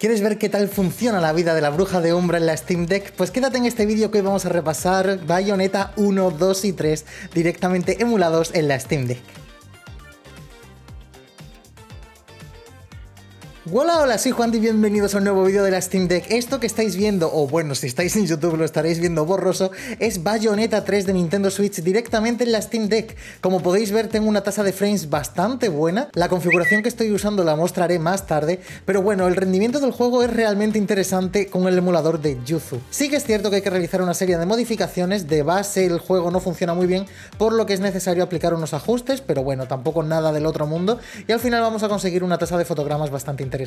¿Quieres ver qué tal funciona la vida de la bruja de Umbra en la Steam Deck? Pues quédate en este vídeo que hoy vamos a repasar Bayonetta 1, 2 y 3 directamente emulados en la Steam Deck. Hola, hola, soy Juan y bienvenidos a un nuevo vídeo de la Steam Deck. Esto que estáis viendo, o bueno, si estáis en YouTube lo estaréis viendo borroso, es Bayonetta 3 de Nintendo Switch directamente en la Steam Deck. Como podéis ver, tengo una tasa de frames bastante buena. La configuración que estoy usando la mostraré más tarde, pero bueno, el rendimiento del juego es realmente interesante con el emulador de Yuzu. Sí que es cierto que hay que realizar una serie de modificaciones, de base el juego no funciona muy bien, por lo que es necesario aplicar unos ajustes, pero bueno, tampoco nada del otro mundo, y al final vamos a conseguir una tasa de fotogramas bastante interesante.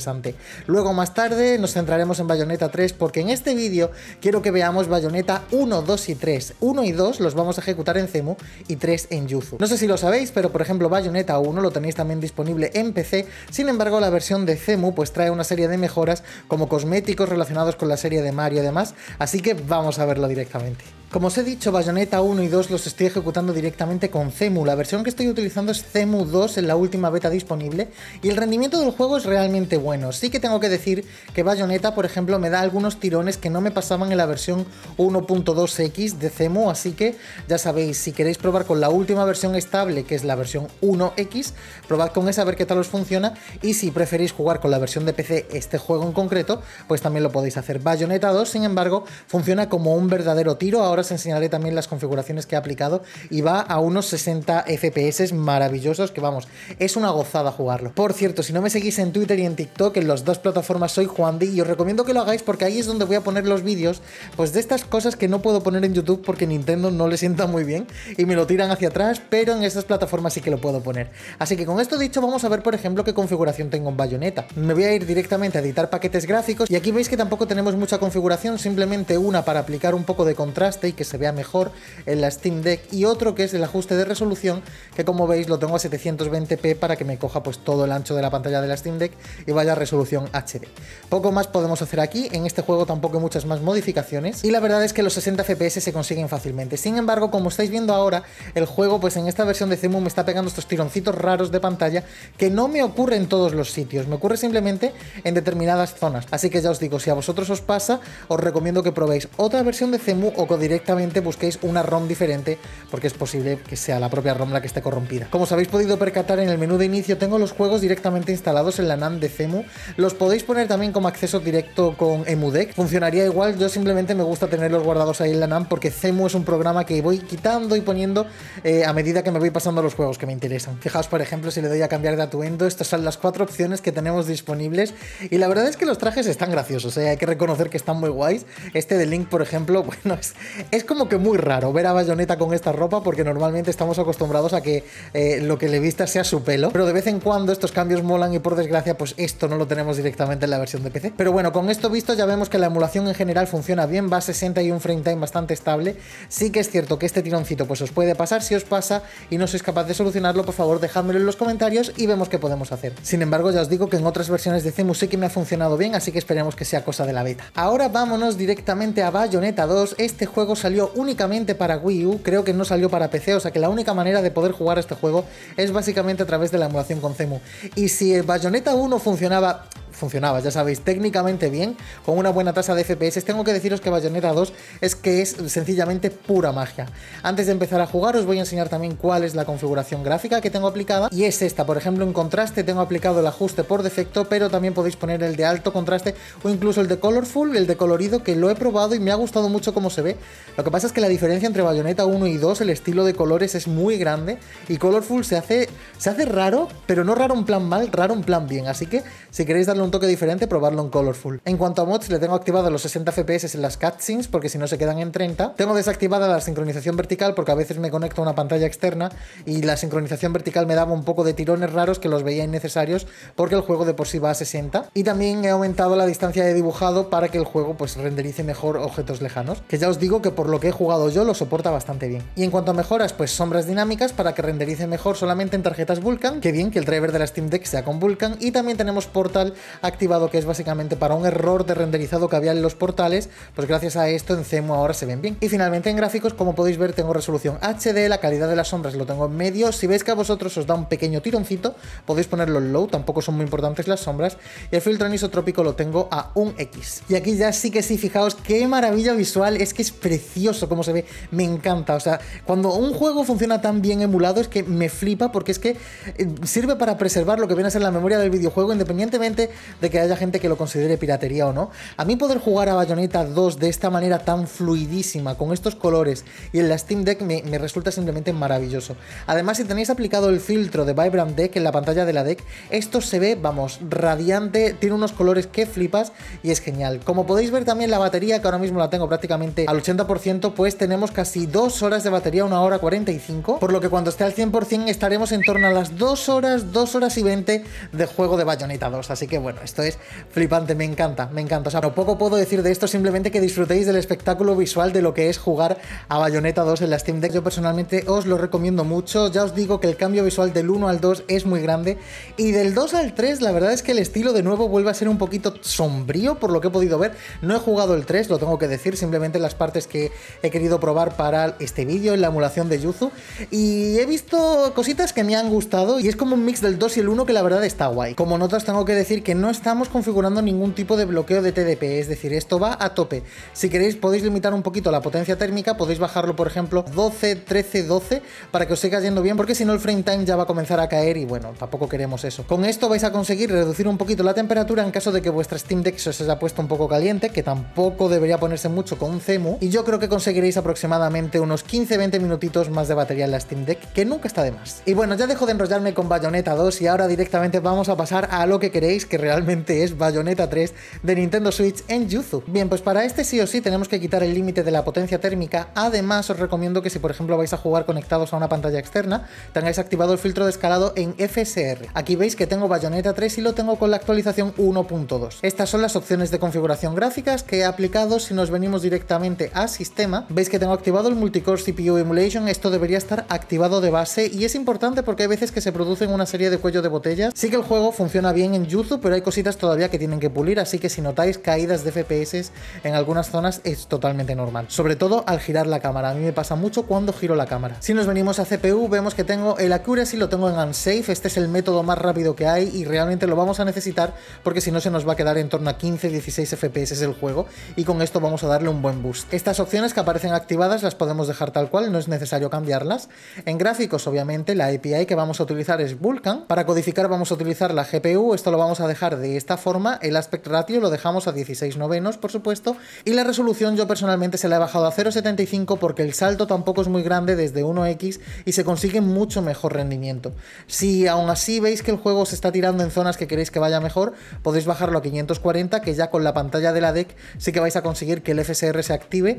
Luego más tarde nos centraremos en Bayonetta 3 porque en este vídeo quiero que veamos Bayonetta 1, 2 y 3. 1 y 2 los vamos a ejecutar en Cemu y 3 en Yuzu. No sé si lo sabéis, pero por ejemplo Bayonetta 1 lo tenéis también disponible en PC, sin embargo la versión de Cemu pues trae una serie de mejoras como cosméticos relacionados con la serie de Mario y demás, así que vamos a verlo directamente. Como os he dicho, Bayonetta 1 y 2 los estoy ejecutando directamente con CEMU. La versión que estoy utilizando es CEMU 2 en la última beta disponible y el rendimiento del juego es realmente bueno. Sí que tengo que decir que Bayonetta, por ejemplo, me da algunos tirones que no me pasaban en la versión 1.2X de CEMU, así que ya sabéis, si queréis probar con la última versión estable, que es la versión 1X, probad con esa a ver qué tal os funciona y si preferís jugar con la versión de PC este juego en concreto, pues también lo podéis hacer. Bayonetta 2, sin embargo, funciona como un verdadero tiro, ahora os enseñaré también las configuraciones que he aplicado y va a unos 60 FPS maravillosos que vamos, es una gozada jugarlo. Por cierto, si no me seguís en Twitter y en TikTok, en las dos plataformas soy Juan y os recomiendo que lo hagáis porque ahí es donde voy a poner los vídeos pues de estas cosas que no puedo poner en YouTube porque Nintendo no le sienta muy bien y me lo tiran hacia atrás, pero en estas plataformas sí que lo puedo poner. Así que con esto dicho vamos a ver por ejemplo qué configuración tengo en Bayonetta. Me voy a ir directamente a editar paquetes gráficos y aquí veis que tampoco tenemos mucha configuración, simplemente una para aplicar un poco de contraste que se vea mejor en la Steam Deck y otro que es el ajuste de resolución que como veis lo tengo a 720p para que me coja pues todo el ancho de la pantalla de la Steam Deck y vaya a resolución HD. Poco más podemos hacer aquí, en este juego tampoco hay muchas más modificaciones y la verdad es que los 60 FPS se consiguen fácilmente. Sin embargo, como estáis viendo ahora, el juego pues en esta versión de Cemu me está pegando estos tironcitos raros de pantalla que no me ocurre en todos los sitios, me ocurre simplemente en determinadas zonas. Así que ya os digo, si a vosotros os pasa, os recomiendo que probéis otra versión de Cemu o que directamente busquéis una ROM diferente porque es posible que sea la propia ROM la que esté corrompida. Como os habéis podido percatar en el menú de inicio tengo los juegos directamente instalados en la NAND de CEMU. Los podéis poner también como acceso directo con EmuDeck. Funcionaría igual, yo simplemente me gusta tenerlos guardados ahí en la NAND porque CEMU es un programa que voy quitando y poniendo eh, a medida que me voy pasando los juegos que me interesan. Fijaos, por ejemplo, si le doy a cambiar de atuendo, estas son las cuatro opciones que tenemos disponibles y la verdad es que los trajes están graciosos, eh. hay que reconocer que están muy guays. Este de Link, por ejemplo, bueno, es, es como que muy raro ver a Bayonetta con esta ropa porque normalmente estamos acostumbrados a que eh, lo que le vista sea su pelo, pero de vez en cuando estos cambios molan y por desgracia pues esto no lo tenemos directamente en la versión de PC. Pero bueno, con esto visto ya vemos que la emulación en general funciona bien, va a 60 y un frame time bastante estable. Sí que es cierto que este tironcito pues os puede pasar, si os pasa y no sois capaz de solucionarlo, por favor dejadmelo en los comentarios y vemos qué podemos hacer. Sin embargo, ya os digo que en otras versiones de CEMU sí que me ha funcionado bien, así que esperemos que sea cosa de la beta. Ahora vámonos directamente a Bayonetta 2, este juego salió únicamente para Wii U, creo que no salió para PC, o sea que la única manera de poder jugar este juego es básicamente a través de la emulación con Cemu. Y si el Bayonetta 1 funcionaba funcionaba, ya sabéis, técnicamente bien, con una buena tasa de FPS. Tengo que deciros que Bayonetta 2 es que es sencillamente pura magia. Antes de empezar a jugar os voy a enseñar también cuál es la configuración gráfica que tengo aplicada y es esta, por ejemplo en contraste tengo aplicado el ajuste por defecto, pero también podéis poner el de alto contraste o incluso el de colorful, el de colorido que lo he probado y me ha gustado mucho cómo se ve. Lo que pasa es que la diferencia entre Bayonetta 1 y 2, el estilo de colores es muy grande y colorful se hace se hace raro, pero no raro en plan mal, raro en plan bien, así que si queréis darle un toque diferente, probarlo en Colorful. En cuanto a mods, le tengo activado los 60 FPS en las cutscenes, porque si no se quedan en 30. Tengo desactivada la sincronización vertical, porque a veces me conecto a una pantalla externa y la sincronización vertical me daba un poco de tirones raros que los veía innecesarios, porque el juego de por sí va a 60. Y también he aumentado la distancia de dibujado para que el juego pues renderice mejor objetos lejanos, que ya os digo que por lo que he jugado yo lo soporta bastante bien. Y en cuanto a mejoras, pues sombras dinámicas para que renderice mejor solamente en tarjetas Vulkan, que bien que el driver de la Steam Deck sea con Vulkan, y también tenemos Portal activado, que es básicamente para un error de renderizado que había en los portales, pues gracias a esto en CEMU ahora se ven bien. Y finalmente en gráficos, como podéis ver, tengo resolución HD, la calidad de las sombras lo tengo en medio, si veis que a vosotros os da un pequeño tironcito, podéis ponerlo en low, tampoco son muy importantes las sombras, y el filtro anisotrópico lo tengo a un X. Y aquí ya sí que sí, fijaos qué maravilla visual, es que es precioso como se ve, me encanta, o sea, cuando un juego funciona tan bien emulado es que me flipa porque es que eh, sirve para preservar lo que viene a ser la memoria del videojuego independientemente de que haya gente que lo considere piratería o no. A mí poder jugar a Bayonetta 2 de esta manera tan fluidísima, con estos colores y en la Steam Deck me, resulta simplemente maravilloso. Además, si tenéis aplicado el filtro de Vibrant Deck en la pantalla de la Deck, esto se ve, vamos, radiante, tiene unos colores que flipas y es genial. Como podéis ver también la batería, que ahora mismo la tengo prácticamente al 80%, pues tenemos casi 2 horas de batería, una hora 45, por lo que cuando esté al 100% estaremos en torno a las 2 horas, 2 horas y 20 de juego de Bayonetta 2, así que bueno, esto es flipante, me encanta, me encanta. O sea, no poco puedo decir de esto, simplemente que disfrutéis del espectáculo visual de lo que es jugar a Bayonetta 2 en la Steam Deck. Yo personalmente os lo recomiendo mucho, ya os digo que el cambio visual del 1 al 2 es muy grande y del 2 al 3 la verdad es que el estilo de nuevo vuelve a ser un poquito sombrío por lo que he podido ver. No he jugado el 3, lo tengo que decir, simplemente las partes que he querido probar para este vídeo en la emulación de Yuzu y he visto cositas que me han gustado y es como un mix del 2 y el 1 que la verdad está guay. Como notas tengo que decir que no no estamos configurando ningún tipo de bloqueo de TDP, es decir, esto va a tope. Si queréis podéis limitar un poquito la potencia térmica, podéis bajarlo por ejemplo 12, 13, 12 para que os siga yendo bien porque si no el frame time ya va a comenzar a caer y bueno, tampoco queremos eso. Con esto vais a conseguir reducir un poquito la temperatura en caso de que vuestra Steam Deck se os haya puesto un poco caliente, que tampoco debería ponerse mucho con un CEMU y yo creo que conseguiréis aproximadamente unos 15-20 minutitos más de batería en la Steam Deck, que nunca está de más. Y bueno, ya dejo de enrollarme con Bayonetta 2 y ahora directamente vamos a pasar a lo que queréis que realmente realmente es Bayonetta 3 de Nintendo Switch en Yuzu. Bien, pues para este sí o sí tenemos que quitar el límite de la potencia térmica, además os recomiendo que si por ejemplo vais a jugar conectados a una pantalla externa, tengáis activado el filtro de escalado en FSR. Aquí veis que tengo Bayonetta 3 y lo tengo con la actualización 1.2. Estas son las opciones de configuración gráficas que he aplicado si nos venimos directamente a sistema. Veis que tengo activado el multicore CPU emulation, esto debería estar activado de base y es importante porque hay veces que se producen una serie de cuello de botellas. Sí que el juego funciona bien en Yuzu, pero hay cositas todavía que tienen que pulir, así que si notáis caídas de FPS en algunas zonas es totalmente normal. Sobre todo al girar la cámara, a mí me pasa mucho cuando giro la cámara. Si nos venimos a CPU vemos que tengo el accuracy, lo tengo en unsafe, este es el método más rápido que hay y realmente lo vamos a necesitar porque si no se nos va a quedar en torno a 15-16 FPS el juego y con esto vamos a darle un buen boost. Estas opciones que aparecen activadas las podemos dejar tal cual, no es necesario cambiarlas. En gráficos obviamente la API que vamos a utilizar es Vulkan, para codificar vamos a utilizar la GPU, esto lo vamos a dejar de esta forma. El aspect ratio lo dejamos a 16 novenos, por supuesto, y la resolución yo personalmente se la he bajado a 0.75 porque el salto tampoco es muy grande desde 1X y se consigue mucho mejor rendimiento. Si aún así veis que el juego se está tirando en zonas que queréis que vaya mejor, podéis bajarlo a 540, que ya con la pantalla de la deck sí que vais a conseguir que el FSR se active,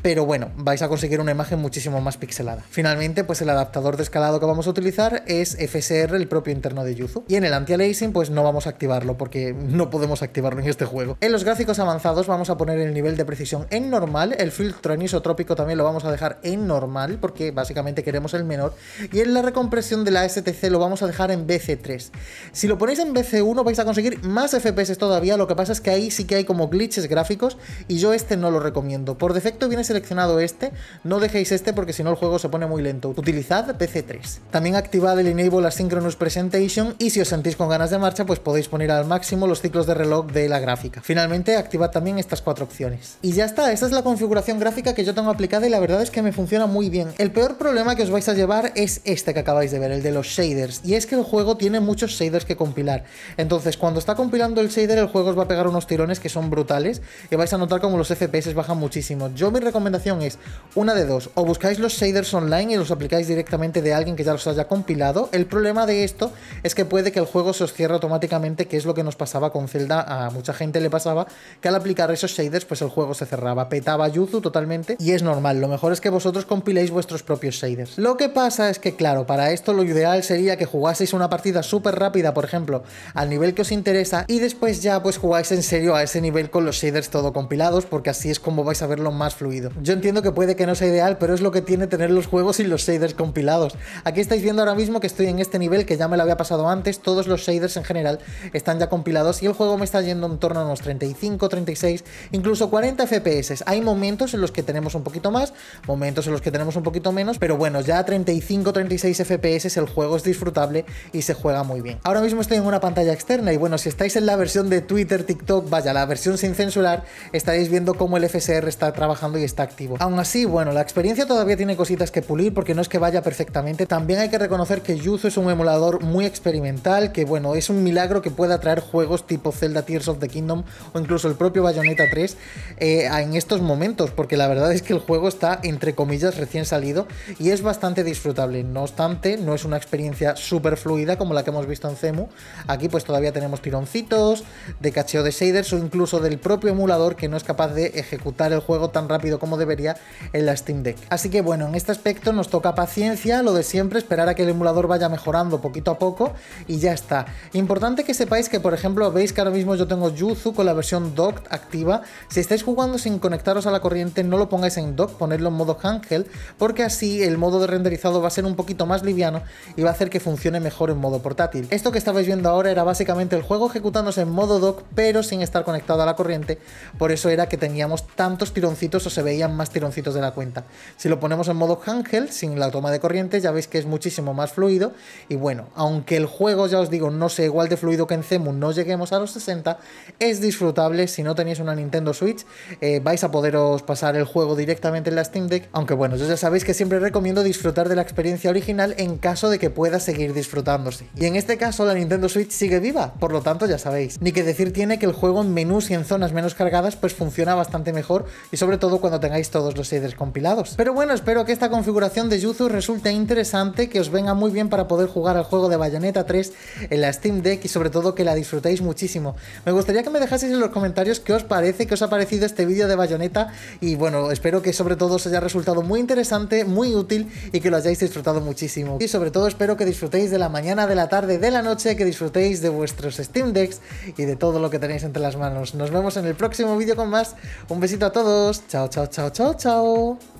pero bueno, vais a conseguir una imagen muchísimo más pixelada. Finalmente, pues el adaptador de escalado que vamos a utilizar es FSR, el propio interno de Yuzu. Y en el anti-aliasing, pues no vamos a activar porque no podemos activarlo en este juego. En los gráficos avanzados vamos a poner el nivel de precisión en normal, el filtro anisotrópico también lo vamos a dejar en normal porque básicamente queremos el menor y en la recompresión de la STC lo vamos a dejar en BC3. Si lo ponéis en BC1 vais a conseguir más FPS todavía, lo que pasa es que ahí sí que hay como glitches gráficos y yo este no lo recomiendo. Por defecto viene seleccionado este, no dejéis este porque si no el juego se pone muy lento. Utilizad bc 3 También activad el Enable Asynchronous Presentation y si os sentís con ganas de marcha pues podéis poner al máximo los ciclos de reloj de la gráfica. Finalmente, activa también estas cuatro opciones. Y ya está, esta es la configuración gráfica que yo tengo aplicada y la verdad es que me funciona muy bien. El peor problema que os vais a llevar es este que acabáis de ver, el de los shaders, y es que el juego tiene muchos shaders que compilar. Entonces, cuando está compilando el shader, el juego os va a pegar unos tirones que son brutales y vais a notar como los FPS bajan muchísimo. Yo mi recomendación es una de dos, o buscáis los shaders online y los aplicáis directamente de alguien que ya los haya compilado. El problema de esto es que puede que el juego se os cierre automáticamente, que es es lo que nos pasaba con Zelda, a mucha gente le pasaba que al aplicar esos shaders pues el juego se cerraba, petaba Yuzu totalmente y es normal, lo mejor es que vosotros compiléis vuestros propios shaders. Lo que pasa es que claro, para esto lo ideal sería que jugaseis una partida súper rápida, por ejemplo, al nivel que os interesa y después ya pues jugáis en serio a ese nivel con los shaders todo compilados porque así es como vais a verlo más fluido. Yo entiendo que puede que no sea ideal, pero es lo que tiene tener los juegos y los shaders compilados. Aquí estáis viendo ahora mismo que estoy en este nivel que ya me lo había pasado antes, todos los shaders en general están ya compilados y el juego me está yendo en torno a unos 35, 36, incluso 40 FPS. Hay momentos en los que tenemos un poquito más, momentos en los que tenemos un poquito menos, pero bueno, ya a 35, 36 FPS el juego es disfrutable y se juega muy bien. Ahora mismo estoy en una pantalla externa y bueno, si estáis en la versión de Twitter, TikTok, vaya, la versión sin censurar, estaréis viendo cómo el FSR está trabajando y está activo. Aún así, bueno, la experiencia todavía tiene cositas que pulir porque no es que vaya perfectamente. También hay que reconocer que Yuzu es un emulador muy experimental, que bueno, es un milagro que pueda traer juegos tipo Zelda Tears of the Kingdom o incluso el propio Bayonetta 3 eh, en estos momentos, porque la verdad es que el juego está, entre comillas, recién salido y es bastante disfrutable. No obstante, no es una experiencia súper fluida como la que hemos visto en CEMU. Aquí pues todavía tenemos tironcitos, de cacheo de shaders o incluso del propio emulador que no es capaz de ejecutar el juego tan rápido como debería en la Steam Deck. Así que bueno, en este aspecto nos toca paciencia, lo de siempre, esperar a que el emulador vaya mejorando poquito a poco y ya está. Importante que sepáis que, por ejemplo, veis que ahora mismo yo tengo Yuzu con la versión docked activa. Si estáis jugando sin conectaros a la corriente, no lo pongáis en dock, ponedlo en modo handheld, porque así el modo de renderizado va a ser un poquito más liviano y va a hacer que funcione mejor en modo portátil. Esto que estabais viendo ahora era básicamente el juego ejecutándose en modo dock, pero sin estar conectado a la corriente, por eso era que teníamos tantos tironcitos o se veían más tironcitos de la cuenta. Si lo ponemos en modo handheld, sin la toma de corriente, ya veis que es muchísimo más fluido y bueno, aunque el juego, ya os digo, no sea igual de fluido que en no lleguemos a los 60, es disfrutable. Si no tenéis una Nintendo Switch, eh, vais a poderos pasar el juego directamente en la Steam Deck. Aunque bueno, ya sabéis que siempre recomiendo disfrutar de la experiencia original en caso de que pueda seguir disfrutándose. Y en este caso, la Nintendo Switch sigue viva, por lo tanto, ya sabéis. Ni que decir tiene que el juego en menús y en zonas menos cargadas, pues funciona bastante mejor y sobre todo cuando tengáis todos los shaders compilados. Pero bueno, espero que esta configuración de Yuzu resulte interesante, que os venga muy bien para poder jugar al juego de Bayonetta 3 en la Steam Deck y sobre todo que la disfrutéis muchísimo. Me gustaría que me dejaseis en los comentarios qué os parece, qué os ha parecido este vídeo de Bayonetta y bueno, espero que sobre todo os haya resultado muy interesante, muy útil y que lo hayáis disfrutado muchísimo. Y sobre todo espero que disfrutéis de la mañana, de la tarde, de la noche, que disfrutéis de vuestros Steam Decks y de todo lo que tenéis entre las manos. Nos vemos en el próximo vídeo con más. Un besito a todos. Chao, chao, chao, chao, chao.